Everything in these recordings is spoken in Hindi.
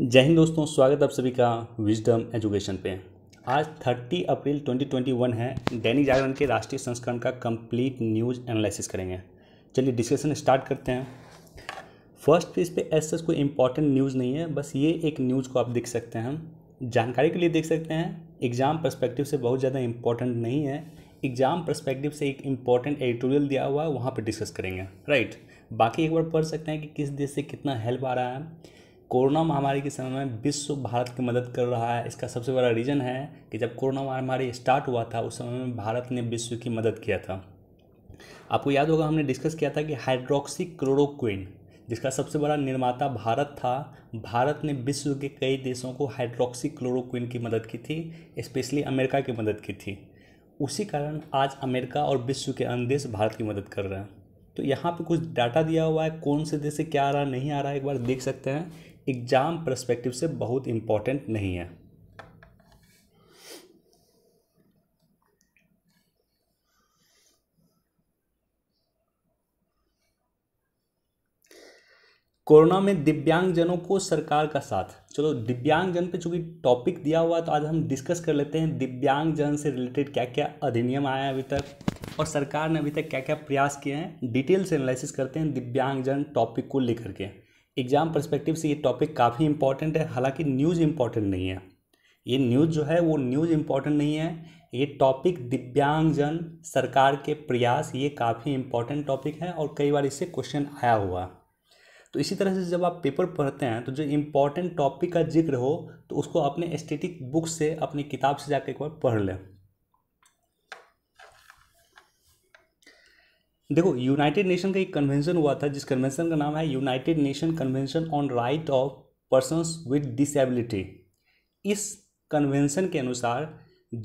जय हिंद दोस्तों स्वागत आप सभी का विजडम एजुकेशन पे आज 30 अप्रैल 2021 है दैनिक जागरण के राष्ट्रीय संस्करण का कंप्लीट न्यूज एनालिसिस करेंगे चलिए डिस्कशन स्टार्ट करते हैं फर्स्ट पेज पे एस कोई इंपॉर्टेंट न्यूज़ नहीं है बस ये एक न्यूज़ को आप देख सकते हैं जानकारी के लिए देख सकते हैं एग्ज़ाम परस्पेक्टिव से बहुत ज़्यादा इंपॉर्टेंट नहीं है एग्ज़ाम परस्पेक्टिव से एक इम्पॉर्टेंट एडिटोरियल दिया हुआ है वहाँ पर डिस्कस करेंगे राइट बाकी एक बार पढ़ सकते हैं कि किस देश से कितना हेल्प आ रहा है कोरोना महामारी के समय में विश्व भारत की मदद कर रहा है इसका सबसे बड़ा रीज़न है कि जब कोरोना महामारी स्टार्ट हुआ था उस समय में भारत ने विश्व की मदद किया था आपको याद होगा हमने डिस्कस किया था कि हाइड्रोक्सी क्लोरोक्विन जिसका सबसे बड़ा निर्माता भारत था भारत ने विश्व के कई देशों को हाइड्रोक्सी क्लोरोक्विन की मदद की थी स्पेशली अमेरिका की मदद की थी उसी कारण आज अमेरिका और विश्व के अन्य देश भारत की मदद कर रहे हैं तो यहाँ पे कुछ डाटा दिया हुआ है कौन से देश से क्या आ रहा है नहीं आ रहा है एक बार देख सकते हैं एग्ज़ाम परस्पेक्टिव से बहुत इंपॉर्टेंट नहीं है कोरोना में दिव्यांगजनों को सरकार का साथ चलो दिव्यांगजन पे चूंकि टॉपिक दिया हुआ तो आज हम डिस्कस कर लेते हैं दिव्यांगजन से रिलेटेड क्या क्या अधिनियम आया अभी तक और सरकार ने अभी तक क्या क्या प्रयास किए हैं डिटेल से एनालिसिस करते हैं दिव्यांगजन टॉपिक को लेकर के एग्ज़ाम परस्पेक्टिव से ये टॉपिक काफ़ी इंपॉर्टेंट है हालांकि न्यूज़ इम्पॉर्टेंट नहीं है ये न्यूज़ जो है वो न्यूज़ इम्पॉर्टेंट नहीं है ये टॉपिक दिव्यांगजन सरकार के प्रयास ये काफ़ी इम्पॉर्टेंट टॉपिक है और कई बार इससे क्वेश्चन आया हुआ तो इसी तरह से जब आप पेपर पढ़ते हैं तो जो इम्पॉर्टेंट टॉपिक का जिक्र हो तो उसको अपने स्टेटिक बुक से अपनी किताब से जाकर एक बार पढ़ लें देखो यूनाइटेड नेशन का एक कन्वेंशन हुआ था जिस कन्वेंशन का नाम है United Nation convention on right of persons with disability इस कन्वेंशन के अनुसार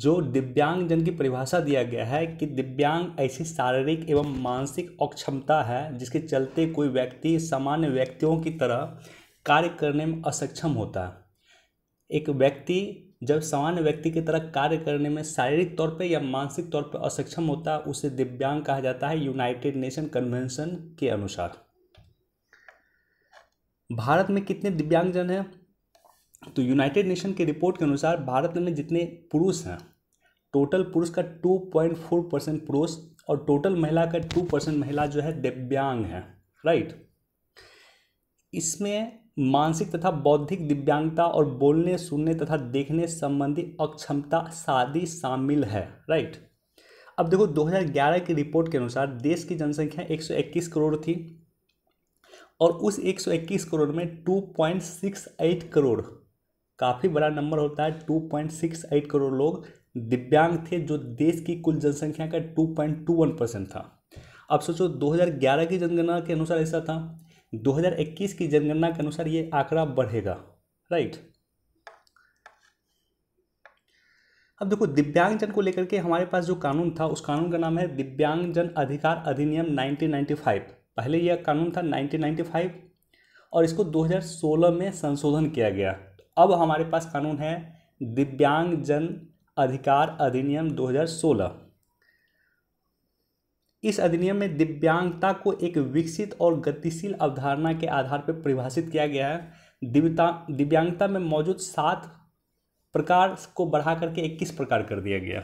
जो दिव्यांग जन की परिभाषा दिया गया है कि दिव्यांग ऐसी शारीरिक एवं मानसिक अक्षमता है जिसके चलते कोई व्यक्ति सामान्य व्यक्तियों की तरह कार्य करने में असक्षम होता है एक व्यक्ति जब सामान्य व्यक्ति की तरह कार्य करने में शारीरिक तौर पर या मानसिक तौर पर असक्षम होता है उसे दिव्यांग कहा जाता है यूनाइटेड नेशन कन्वेंशन के अनुसार भारत में कितने दिव्यांगजन हैं तो यूनाइटेड नेशन की रिपोर्ट के अनुसार भारत में जितने पुरुष हैं टोटल पुरुष का 2.4 परसेंट पुरुष और टोटल महिला का 2 परसेंट महिला जो है दिव्यांग है राइट इसमें मानसिक तथा बौद्धिक दिव्यांगता और बोलने सुनने तथा देखने संबंधी अक्षमता शादी शामिल है राइट अब देखो 2011 की रिपोर्ट के अनुसार देश की जनसंख्या 121 करोड़ थी और उस 121 करोड़ में 2.68 करोड़ काफ़ी बड़ा नंबर होता है 2.68 करोड़ लोग दिव्यांग थे जो देश की कुल जनसंख्या का 2.21 परसेंट था अब सोचो 2011 की जनगणना के अनुसार ऐसा था 2021 की जनगणना के अनुसार ये आंकड़ा बढ़ेगा राइट अब देखो दिव्यांगजन को लेकर के हमारे पास जो कानून था उस कानून का नाम है दिव्यांगजन अधिकार अधिनियम 1995 पहले यह कानून था 1995 और इसको 2016 में संशोधन किया गया तो अब हमारे पास कानून है दिव्यांगजन अधिकार अधिनियम 2016 इस अधिनियम में दिव्यांगता को एक विकसित और गतिशील अवधारणा के आधार पर परिभाषित किया गया है दिव्यता दिव्यांगता में मौजूद सात प्रकार को बढ़ा करके इक्कीस प्रकार कर दिया गया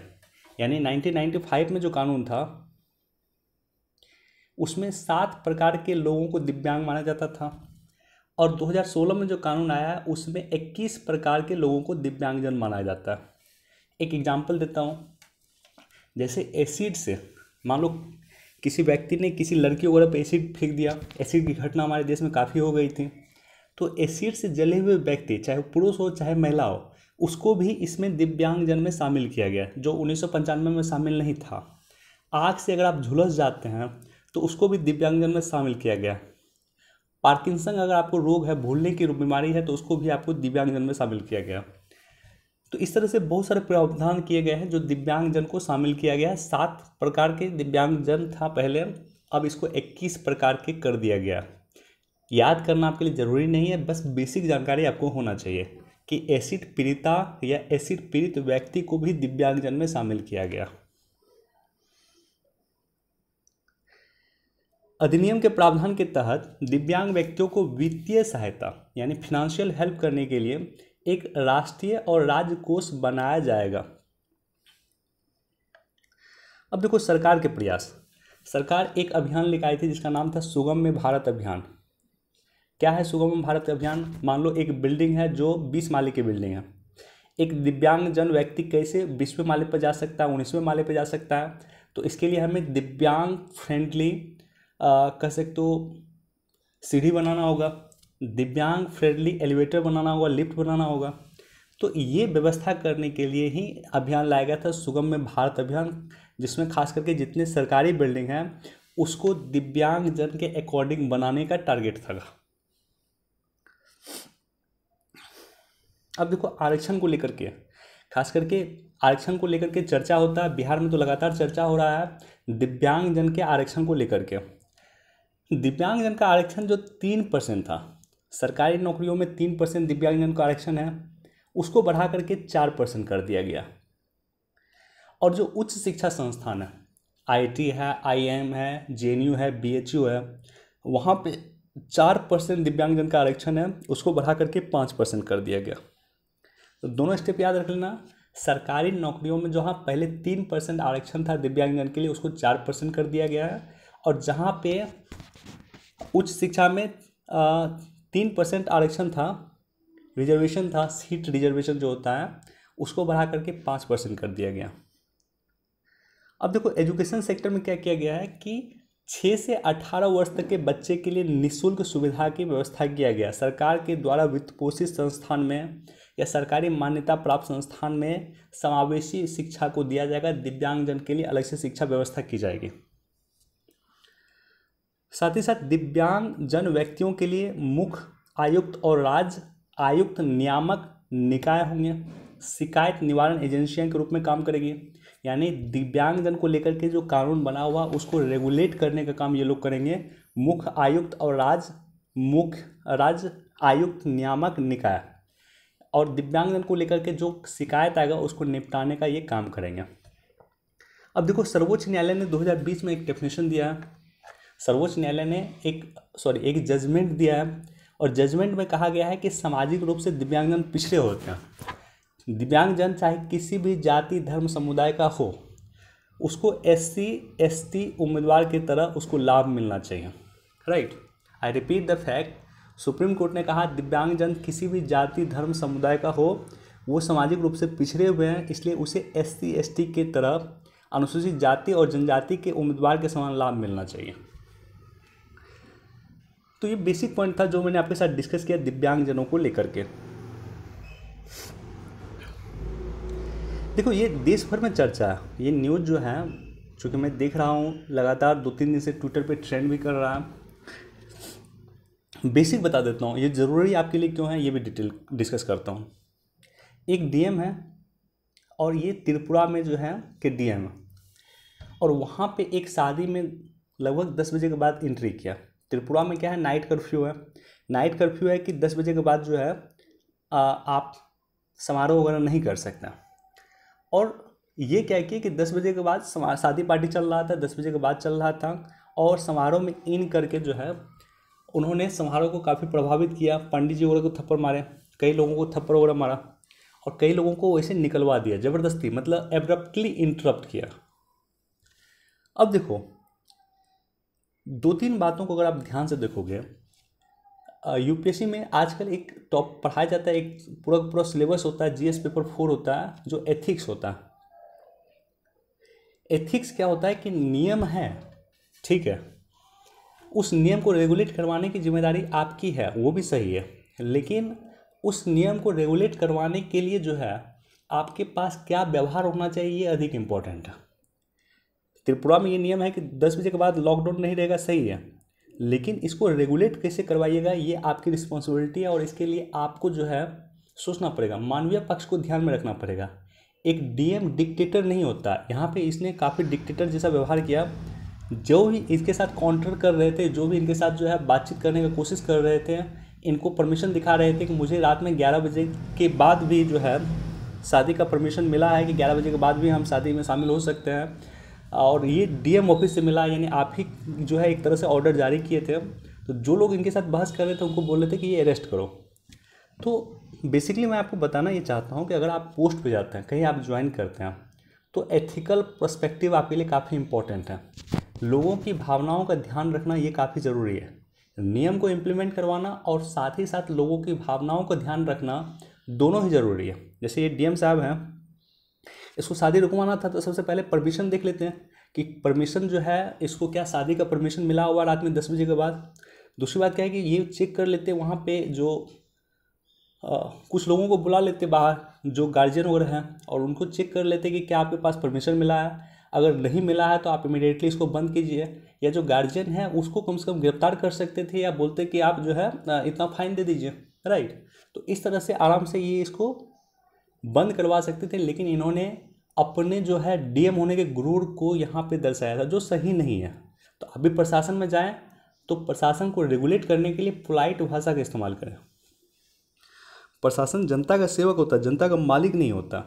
यानी 1995 में जो कानून था उसमें सात प्रकार के लोगों को दिव्यांग माना जाता था और 2016 में जो कानून आया है उसमें 21 प्रकार के लोगों को दिव्यांगजन माना जाता है एक एग्जाम्पल देता हूँ जैसे एसिड से मान लो किसी व्यक्ति ने किसी लड़की वगैरह पर एसिड फेंक दिया एसिड की घटना हमारे देश में काफ़ी हो गई थी तो एसिड से जले हुए व्यक्ति चाहे पुरुष हो चाहे महिला हो उसको भी इसमें दिव्यांगजन में शामिल किया गया जो उन्नीस में शामिल नहीं था आग से अगर आप झुलस जाते हैं तो उसको भी दिव्यांगजन में शामिल किया गया पार्किंसन अगर आपको रोग है भूलने की बीमारी है तो उसको भी आपको दिव्यांगजन में शामिल किया गया तो इस तरह से बहुत सारे प्रावधान किए गए हैं जो दिव्यांगजन को शामिल किया गया है सात प्रकार के दिव्यांगजन था पहले अब इसको इक्कीस प्रकार के कर दिया गया याद करना आपके लिए ज़रूरी नहीं है बस बेसिक जानकारी आपको होना चाहिए कि एसिड पीड़िता या एसिड पीड़ित व्यक्ति को भी दिव्यांगजन में शामिल किया गया अधिनियम के प्रावधान के तहत दिव्यांग व्यक्तियों को वित्तीय सहायता यानी फिनेंशियल हेल्प करने के लिए एक राष्ट्रीय और राज्य कोष बनाया जाएगा अब देखो सरकार के प्रयास सरकार एक अभियान लेकर थी जिसका नाम था सुगम में भारत अभियान क्या है सुगम भारत अभियान मान लो एक बिल्डिंग है जो बीस माले की बिल्डिंग है एक दिव्यांगजन व्यक्ति कैसे बीसवें माले पर जा सकता है उन्नीसवें माले पर जा सकता है तो इसके लिए हमें दिव्यांग फ्रेंडली कह सकते हो सीढ़ी बनाना होगा दिव्यांग फ्रेंडली एलिवेटर बनाना होगा लिफ्ट बनाना होगा तो ये व्यवस्था करने के लिए ही अभियान लाया गया था सुगम में भारत अभियान जिसमें खास करके जितने सरकारी बिल्डिंग हैं उसको दिव्यांग जन के अकॉर्डिंग बनाने का टारगेट था अब देखो आरक्षण को लेकर के खास करके आरक्षण को लेकर के चर्चा होता है बिहार में तो लगातार चर्चा हो रहा है दिव्यांग जन के आरक्षण को लेकर के दिव्यांग जन का आरक्षण जो तीन परसेंट था सरकारी नौकरियों में तीन परसेंट दिव्यांगजन का आरक्षण है उसको बढ़ा करके चार परसेंट कर दिया गया और जो उच्च शिक्षा संस्थान है आई है आई है जे है बी है वहाँ पे चार परसेंट दिव्यांगजन का आरक्षण है उसको बढ़ा करके पाँच परसेंट कर दिया गया तो दोनों स्टेप याद रख लेना सरकारी नौकरियों में जहाँ पहले तीन परसेंट आरक्षण था दिव्यांगजन के लिए उसको चार परसेंट कर दिया गया है और जहाँ पे उच्च शिक्षा में तीन परसेंट आरक्षण था रिजर्वेशन था सीट रिजर्वेशन जो होता है उसको बढ़ा करके पाँच परसेंट कर दिया गया अब देखो एजुकेशन सेक्टर में क्या किया गया है कि छः से अठारह वर्ष तक के बच्चे के लिए निशुल्क सुविधा की व्यवस्था किया गया सरकार के द्वारा वित्त पोषित संस्थान में या सरकारी मान्यता प्राप्त संस्थान में समावेशी शिक्षा को दिया जाएगा दिव्यांगजन के लिए अलग से शिक्षा व्यवस्था की जाएगी साथ ही साथ दिव्यांग जन व्यक्तियों के लिए मुख्य आयुक्त और राज्य आयुक्त नियामक निकाय होंगे शिकायत निवारण एजेंसियों के रूप में काम करेगी यानी दिव्यांगजन को लेकर के जो कानून बना हुआ उसको रेगुलेट करने का काम ये लोग करेंगे मुख्य आयुक्त और राज्य मुख्य राज्य आयुक्त नियामक निकाय और दिव्यांगजन को लेकर के जो शिकायत आएगा उसको निपटाने का ये काम करेंगे अब देखो सर्वोच्च न्यायालय ने 2020 में एक डेफिनेशन दिया सर्वोच्च न्यायालय ने एक सॉरी एक जजमेंट दिया है और जजमेंट में कहा गया है कि सामाजिक रूप से दिव्यांगजन पिछड़े होते हैं दिव्यांगजन चाहे किसी भी जाति धर्म समुदाय का हो उसको एस सी एस टी उम्मीदवार की तरह उसको लाभ मिलना चाहिए right I repeat the fact Supreme Court ने कहा दिव्यांगजन किसी भी जाति धर्म समुदाय का हो वो सामाजिक रूप से पिछड़े हुए हैं इसलिए उसे एस सी एस टी के तरह अनुसूचित जाति और जनजाति के उम्मीदवार के समान लाभ मिलना चाहिए तो ये बेसिक पॉइंट था जो मैंने आपके साथ डिस्कस किया दिव्यांगजनों को लेकर के देखो ये देश भर में चर्चा है ये न्यूज़ जो है चूंकि मैं देख रहा हूँ लगातार दो तीन दिन से ट्विटर पे ट्रेंड भी कर रहा है बेसिक बता देता हूँ ये ज़रूरी आपके लिए क्यों है ये भी डिटेल डिस्कस करता हूँ एक डीएम है और ये त्रिपुरा में जो है के डीएम और वहाँ पे एक शादी में लगभग दस बजे के बाद एंट्री किया त्रिपुरा में क्या है नाइट कर्फ्यू है नाइट कर्फ्यू है कि दस बजे के बाद जो है आ, आप समारोह वगैरह नहीं कर सकते और ये क्या किया कि दस बजे के बाद शादी पार्टी चल रहा था दस बजे के बाद चल रहा था और समारोह में इन करके जो है उन्होंने समारोह को काफ़ी प्रभावित किया पंडित जी वगैरह को थप्पड़ मारे कई लोगों को थप्पड़ वगैरह मारा और कई लोगों को वैसे निकलवा दिया ज़बरदस्ती मतलब एब्रप्टली इंटरप्ट किया अब देखो दो तीन बातों को अगर आप ध्यान से देखोगे यूपीएससी में आजकल एक टॉप पढ़ाया जाता है एक पूरा पूरा सिलेबस होता है जीएस पेपर फोर होता है जो एथिक्स होता है एथिक्स क्या होता है कि नियम है ठीक है उस नियम को रेगुलेट करवाने की जिम्मेदारी आपकी है वो भी सही है लेकिन उस नियम को रेगुलेट करवाने के लिए जो है आपके पास क्या व्यवहार होना चाहिए ये अधिक इम्पॉर्टेंट है त्रिपुरा में ये नियम है कि दस बजे के बाद लॉकडाउन नहीं रहेगा सही है लेकिन इसको रेगुलेट कैसे करवाइएगा ये आपकी रिस्पॉन्सिबिलिटी है और इसके लिए आपको जो है सोचना पड़ेगा मानवीय पक्ष को ध्यान में रखना पड़ेगा एक डीएम डिक्टेटर नहीं होता यहाँ पे इसने काफ़ी डिक्टेटर जैसा व्यवहार किया जो भी इसके साथ काउंटर कर रहे थे जो भी इनके साथ जो है बातचीत करने की कोशिश कर रहे थे इनको परमिशन दिखा रहे थे कि मुझे रात में ग्यारह बजे के बाद भी जो है शादी का परमिशन मिला है कि ग्यारह बजे के बाद भी हम शादी में शामिल हो सकते हैं और ये डीएम ऑफिस से मिला यानी आप ही जो है एक तरह से ऑर्डर जारी किए थे तो जो लोग इनके साथ बहस कर रहे थे उनको बोल रहे थे कि ये अरेस्ट करो तो बेसिकली मैं आपको बताना ये चाहता हूँ कि अगर आप पोस्ट पे जाते हैं कहीं आप ज्वाइन करते हैं तो एथिकल प्रस्पेक्टिव आपके लिए काफ़ी इंपॉर्टेंट है लोगों की भावनाओं का ध्यान रखना ये काफ़ी ज़रूरी है नियम को इम्प्लीमेंट करवाना और साथ ही साथ लोगों की भावनाओं का ध्यान रखना दोनों ही ज़रूरी है जैसे ये डीएम साहब हैं इसको शादी रुकवाना था तो सबसे पहले परमिशन देख लेते हैं कि परमिशन जो है इसको क्या शादी का परमिशन मिला हुआ रात में दस बजे के बाद दूसरी बात क्या है कि ये चेक कर लेते हैं वहाँ पे जो आ, कुछ लोगों को बुला लेते बाहर जो गार्जियन वगैरह हैं और उनको चेक कर लेते कि क्या आपके पास परमिशन मिला है अगर नहीं मिला है तो आप इमीडिएटली इसको बंद कीजिए या जो गार्जियन है उसको कम से कम गिरफ्तार कर सकते थे या बोलते कि आप जो है इतना फाइन दे दीजिए राइट तो इस तरह से आराम से ये इसको बंद करवा सकते थे लेकिन इन्होंने अपने जो है डीएम होने के गुरूर को यहाँ पे दर्शाया था जो सही नहीं है तो अभी प्रशासन में जाएं तो प्रशासन को रेगुलेट करने के लिए पोलाइट भाषा का इस्तेमाल करें प्रशासन जनता का सेवक होता है जनता का मालिक नहीं होता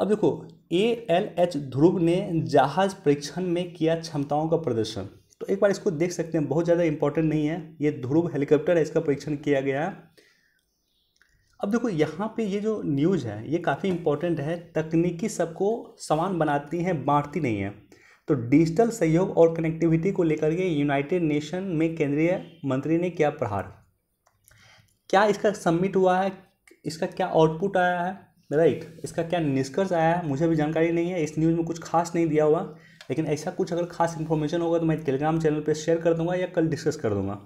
अब देखो ए एल एच ध्रुव ने जहाज परीक्षण में किया क्षमताओं का प्रदर्शन तो एक बार इसको देख सकते हैं बहुत ज़्यादा इंपॉर्टेंट नहीं है ये ध्रुव हेलीकॉप्टर है इसका परीक्षण किया गया अब देखो यहाँ पे ये जो न्यूज़ है ये काफ़ी इंपॉर्टेंट है तकनीकी सबको समान बनाती है बांटती नहीं है तो डिजिटल सहयोग और कनेक्टिविटी को लेकर के यूनाइटेड नेशन में केंद्रीय मंत्री ने किया प्रहार क्या इसका सबमिट हुआ है इसका क्या आउटपुट आया है राइट right. इसका क्या निष्कर्ष आया है मुझे भी जानकारी नहीं है इस न्यूज़ में कुछ खास नहीं दिया हुआ लेकिन ऐसा कुछ अगर खास इन्फॉर्मेशन होगा तो मैं टेलीग्राम चैनल पर शेयर कर दूंगा या कल डिस्कस कर दूंगा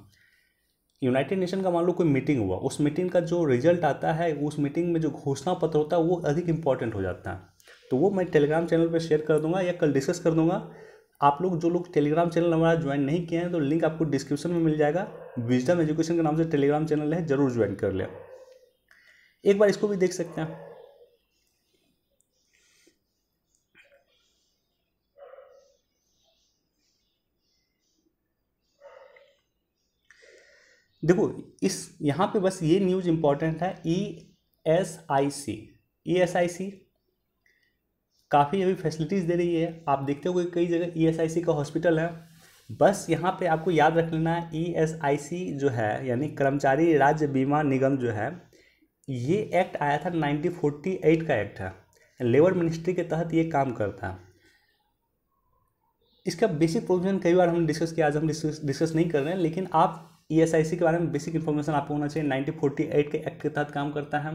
यूनाइटेड नेशन का मान लो कोई मीटिंग हुआ उस मीटिंग का जो रिजल्ट आता है उस मीटिंग में जो घोषणा पत्र होता है वो अधिक इंपॉर्टेंट हो जाता है तो वो मैं टेलीग्राम चैनल पर शेयर कर दूंगा या कल डिस्कस कर दूंगा आप लोग जो लोग टेलीग्राम चैनल हमारा ज्वाइन नहीं किए हैं तो लिंक आपको डिस्क्रिप्शन में मिल जाएगा विजडम एजुकेशन के नाम से टेलीग्राम चैनल है जरूर ज्वाइन कर लें एक बार इसको भी देख सकते हैं देखो इस यहाँ पे बस ये न्यूज़ इंपॉर्टेंट है E S I C E S I सी काफ़ी अभी फैसिलिटीज़ दे रही है आप देखते हो कई जगह ई एस आई सी का हॉस्पिटल है बस यहाँ पे आपको याद रख लेना ई एस आई सी जो है यानी कर्मचारी राज्य बीमा निगम जो है ये एक्ट आया था 1948 का एक्ट है लेबर मिनिस्ट्री के तहत ये काम करता है इसका बेसिक प्रोविजन कई बार हम डिस्कस किया आज हम डिस्कस डिस्कस नहीं कर रहे हैं लेकिन आप ई e के बारे में बेसिक इन्फॉर्मेशन आपको होना चाहिए नाइनटीन के एक्ट के तहत काम करता है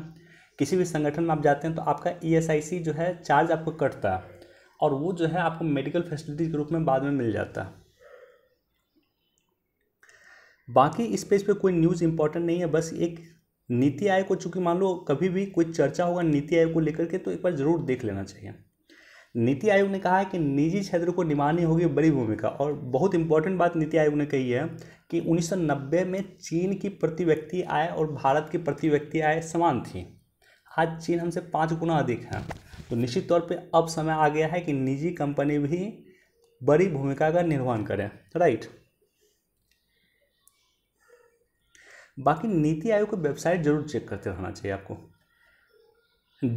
किसी भी संगठन में आप जाते हैं तो आपका ई e जो है चार्ज आपको कटता है और वो जो है आपको मेडिकल फैसिलिटी के रूप में बाद में मिल जाता है बाकी इस पेज पे कोई न्यूज़ इंपॉर्टेंट नहीं है बस एक नीति आयोग को चूंकि मान लो कभी भी कोई चर्चा होगा नीति आयोग को लेकर के तो एक बार ज़रूर देख लेना चाहिए नीति आयोग ने कहा है कि निजी क्षेत्र को निभानी होगी बड़ी भूमिका और बहुत इंपॉर्टेंट बात नीति आयोग ने कही है कि 1990 में चीन की प्रति व्यक्ति आय और भारत की प्रति व्यक्ति आय समान थी आज चीन हमसे पाँच गुना अधिक है तो निश्चित तौर पे अब समय आ गया है कि निजी कंपनी भी बड़ी भूमिका का निर्वहन करें राइट बाकी नीति आयोग की वेबसाइट जरूर चेक करते रहना चाहिए आपको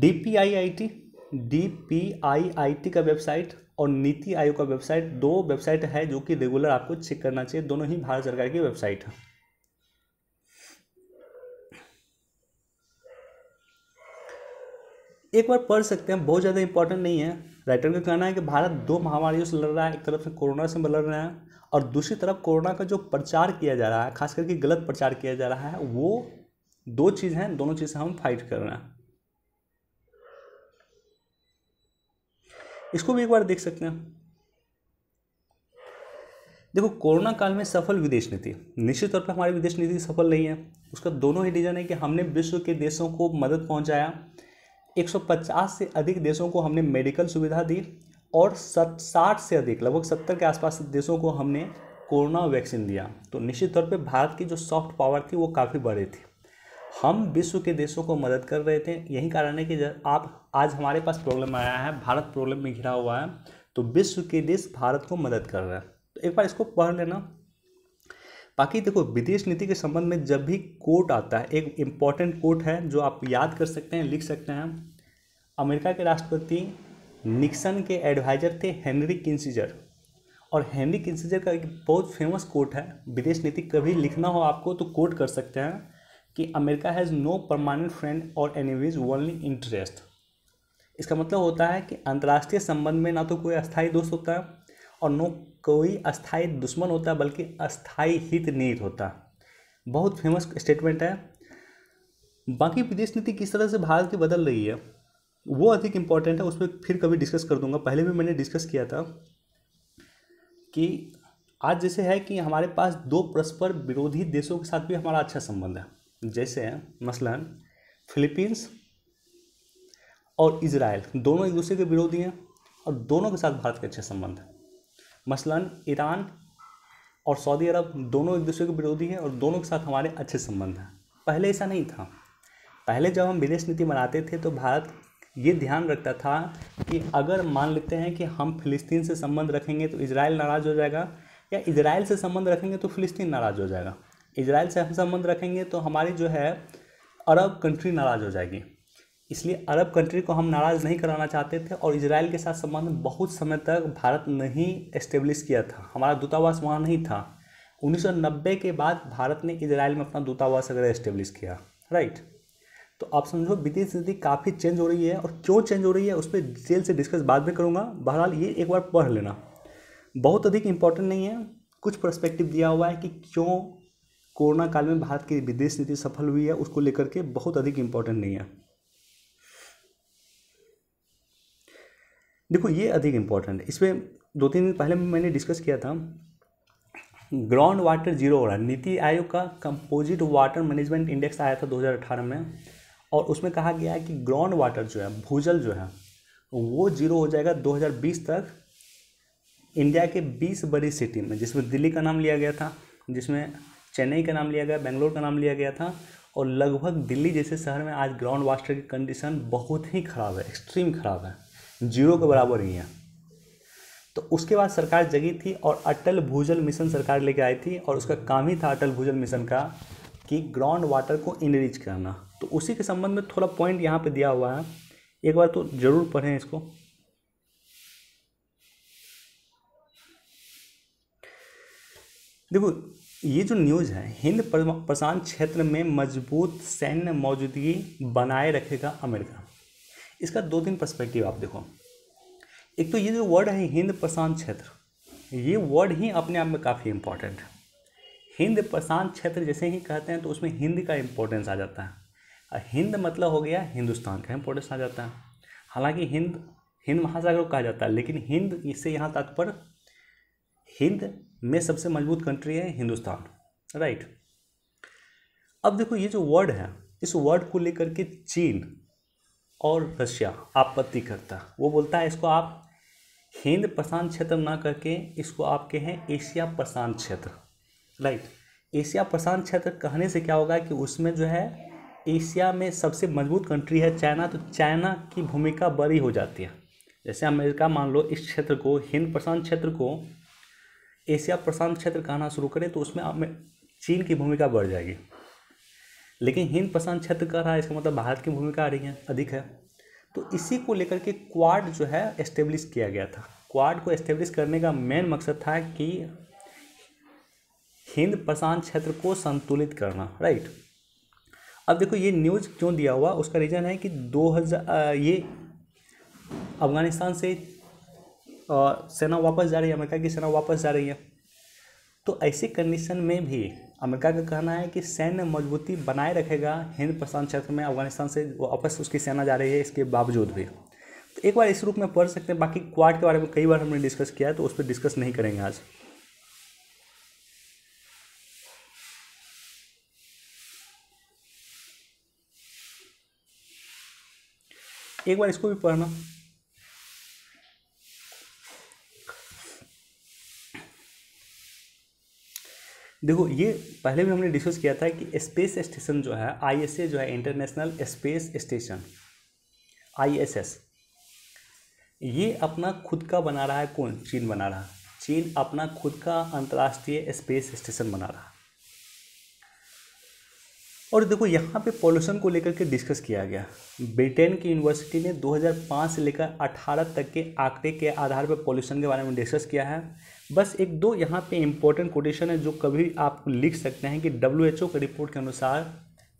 D P I I T D का वेबसाइट और नीति आयोग का वेबसाइट दो वेबसाइट है जो कि रेगुलर आपको चेक करना चाहिए दोनों ही भारत सरकार की वेबसाइट है एक बार पढ़ सकते हैं बहुत ज़्यादा इंपॉर्टेंट नहीं है राइटर का कहना है कि भारत दो महामारियों से लड़ रहा है एक तरफ से कोरोना से लड़ रहा है और दूसरी तरफ कोरोना का जो प्रचार किया जा रहा है खास करके गलत प्रचार किया जा रहा है वो दो चीज़ हैं दोनों चीज़ से हम फाइट कर रहे हैं इसको भी एक बार देख सकते हैं देखो कोरोना काल में सफल विदेश नीति निश्चित तौर पर हमारी विदेश नीति सफल नहीं है उसका दोनों ही रीजन है कि हमने विश्व के देशों को मदद पहुंचाया 150 से अधिक देशों को हमने मेडिकल सुविधा दी और साठ से अधिक लगभग सत्तर के आसपास देशों को हमने कोरोना वैक्सीन दिया तो निश्चित तौर पे भारत की जो सॉफ्ट पावर थी वो काफ़ी बढ़ी थी हम विश्व के देशों को मदद कर रहे थे यही कारण है कि आप आज हमारे पास प्रॉब्लम आया है भारत प्रॉब्लम में घिरा हुआ है तो विश्व के देश भारत को मदद कर रहे हैं तो एक बार इसको पढ़ लेना बाकी देखो विदेश नीति के संबंध में जब भी कोर्ट आता है एक इम्पॉर्टेंट कोर्ट है जो आप याद कर सकते हैं लिख सकते हैं अमेरिका के राष्ट्रपति निक्सन के एडवाइज़र थे हेनरी किंसिजर और हेनरी किंसिजर का एक बहुत फेमस कोर्ट है विदेश नीति कभी लिखना हो आपको तो कोर्ट कर सकते हैं कि America has no permanent friend और एनिमीज ओनली इंटरेस्ट इसका मतलब होता है कि अंतर्राष्ट्रीय संबंध में ना तो कोई अस्थायी दोस्त होता है और नो कोई अस्थायी दुश्मन होता है बल्कि अस्थायी हित निहित होता है बहुत फेमस स्टेटमेंट है बाकी विदेश नीति किस तरह से भारत की बदल रही है वो अधिक इम्पॉर्टेंट है उस पर फिर कभी डिस्कस कर दूंगा पहले भी मैंने डिस्कस किया था कि आज जैसे है कि हमारे पास दो परस्पर विरोधी देशों के साथ भी हमारा अच्छा संबंध है जैसे मसलन फिलीपींस और इसराइल दोनों एक दूसरे के विरोधी हैं और दोनों के साथ भारत के अच्छे संबंध हैं मसलन ईरान और सऊदी अरब दोनों एक दूसरे के विरोधी हैं और दोनों के साथ हमारे अच्छे संबंध हैं पहले ऐसा नहीं था पहले जब हम विदेश नीति बनाते थे तो भारत ये ध्यान रखता था कि अगर मान लेते हैं कि हम फिलिस्तीन से संबंध रखेंगे तो इसराइल नाराज़ हो जाएगा या इसराइल से संबंध रखेंगे तो फिलिस्तीन नाराज़ हो जाएगा इसराइल से हम संबंध रखेंगे तो हमारी जो है अरब कंट्री नाराज़ हो जाएगी इसलिए अरब कंट्री को हम नाराज़ नहीं कराना चाहते थे और इसराइल के साथ संबंध बहुत समय तक भारत नहीं इस्टेब्लिश किया था हमारा दूतावास वहाँ नहीं था 1990 के बाद भारत ने इसराइल में अपना दूतावास अगर इस्टेब्लिश किया राइट तो आप समझो वित्तीय स्थिति काफ़ी चेंज हो रही है और क्यों चेंज हो रही है उस पर डिटेल से डिस्कस बाद में करूँगा बहरहाल ये एक बार पढ़ लेना बहुत अधिक इम्पोर्टेंट नहीं है कुछ परस्पेक्टिव दिया हुआ है कि क्यों कोरोना काल में भारत की विदेश नीति सफल हुई है उसको लेकर के बहुत अधिक इम्पोर्टेंट नहीं है देखो ये अधिक इम्पोर्टेंट है इसमें दो तीन दिन पहले मैंने डिस्कस किया था ग्राउंड वाटर जीरो हो रहा है नीति आयोग का कंपोजिट वाटर मैनेजमेंट इंडेक्स आया था 2018 में और उसमें कहा गया है कि ग्राउंड वाटर जो है भूजल जो है वो जीरो हो जाएगा 2020 तक इंडिया के 20 बड़ी सिटी में जिसमें दिल्ली का नाम लिया गया था जिसमें चेन्नई का नाम लिया गया बेंगलोर का नाम लिया गया था और लगभग दिल्ली जैसे शहर में आज ग्राउंड वास्टर की कंडीशन बहुत ही ख़राब है एक्सट्रीम ख़राब है जीरो के बराबर ही है तो उसके बाद सरकार जगी थी और अटल भूजल मिशन सरकार लेके आई थी और उसका काम ही था अटल भूजल मिशन का कि ग्राउंड वाटर को इनरीच करना तो उसी के संबंध में थोड़ा पॉइंट यहाँ पे दिया हुआ है एक बार तो ज़रूर पढ़ें इसको देखो ये जो न्यूज़ है हिंद प्रशांत क्षेत्र में मजबूत सैन्य मौजूदगी बनाए रखेगा अमेरिका इसका दो तीन पर्सपेक्टिव आप देखो एक तो ये जो वर्ड है हिंद प्रशांत क्षेत्र ये वर्ड ही अपने आप में काफ़ी इंपॉर्टेंट है हिंद प्रशांत क्षेत्र जैसे ही कहते हैं तो उसमें हिंद का इम्पोर्टेंस आ जाता है हिंद मतलब हो गया हिंदुस्तान का इम्पोर्टेंस आ जाता है हालांकि हिंद हिंद महासागर को कहा जाता है लेकिन हिंद इससे यहाँ तात्पर्य हिंद में सबसे मजबूत कंट्री है हिंदुस्तान राइट अब देखो ये जो वर्ड है इस वर्ड को लेकर के चीन और रशिया आपत्ति करता वो बोलता है इसको आप हिंद प्रशांत क्षेत्र ना करके इसको आपके हैं एशिया प्रशांत क्षेत्र राइट एशिया प्रशांत क्षेत्र कहने से क्या होगा कि उसमें जो है एशिया में सबसे मजबूत कंट्री है चाइना तो चाइना की भूमिका बड़ी हो जाती है जैसे अमेरिका मान लो इस क्षेत्र को हिंद प्रशांत क्षेत्र को एशिया प्रशांत क्षेत्र का आना शुरू करें तो उसमें आप चीन की भूमिका बढ़ जाएगी लेकिन हिंद प्रशांत क्षेत्र का रहा है इसका मतलब भारत की भूमिका आ रही है अधिक है तो इसी को लेकर के क्वाड जो है एस्टेब्लिश किया गया था क्वाड को एस्टेब्लिश करने का मेन मकसद था कि हिंद प्रशांत क्षेत्र को संतुलित करना राइट अब देखो ये न्यूज़ क्यों दिया हुआ उसका रीज़न है कि 2000 ये अफगानिस्तान से सेना वापस जा रही है अमेरिका की सेना वापस जा रही है तो ऐसी कंडीशन में भी अमेरिका का कहना है कि सैन्य मजबूती बनाए रखेगा हिंद प्रशांत क्षेत्र में अफगानिस्तान से वापस उसकी सेना जा रही है इसके बावजूद भी तो एक बार इस रूप में पढ़ सकते हैं बाकी क्वाड के बारे में कई बार हमने डिस्कस किया है तो उस पर डिस्कस नहीं करेंगे आज एक बार इसको भी पढ़ना देखो ये पहले भी हमने डिस्कस किया था कि स्पेस स्टेशन जो है आईएसए जो है इंटरनेशनल स्पेस स्टेशन आईएसएस ये अपना खुद का बना रहा है कौन चीन बना रहा चीन अपना खुद का अंतर्राष्ट्रीय स्पेस स्टेशन बना रहा और देखो यहाँ पे पॉल्यूशन को लेकर के डिस्कस किया गया ब्रिटेन की यूनिवर्सिटी ने 2005 से लेकर 18 तक के आंकड़े के आधार पर पॉल्यूशन के बारे में डिस्कस किया है बस एक दो यहाँ पे इम्पोर्टेंट कोटेशन है जो कभी आप लिख सकते हैं कि डब्ल्यू एच ओ के रिपोर्ट के अनुसार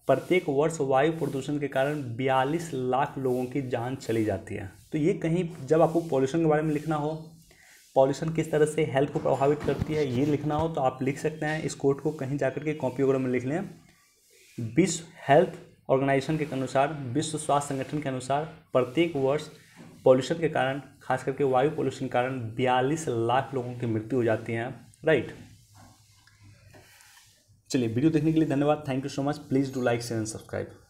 प्रत्येक वर्ष वायु प्रदूषण के कारण 42 लाख लोगों की जान चली जाती है तो ये कहीं जब आपको पॉल्यूशन के बारे में लिखना हो पॉल्यूशन किस तरह से हेल्थ को प्रभावित करती है ये लिखना हो तो आप लिख सकते हैं इस कोर्ट को कहीं जाकर के कॉपी वगैरह में लिख लें विश्व हेल्थ ऑर्गेनाइजेशन के अनुसार विश्व स्वास्थ्य संगठन के अनुसार प्रत्येक वर्ष पॉल्यूशन के कारण खास करके वायु पॉल्यूशन के कारण बयालीस लाख लोगों की मृत्यु हो जाती है राइट चलिए वीडियो देखने के लिए धन्यवाद thank you so much please do like share and subscribe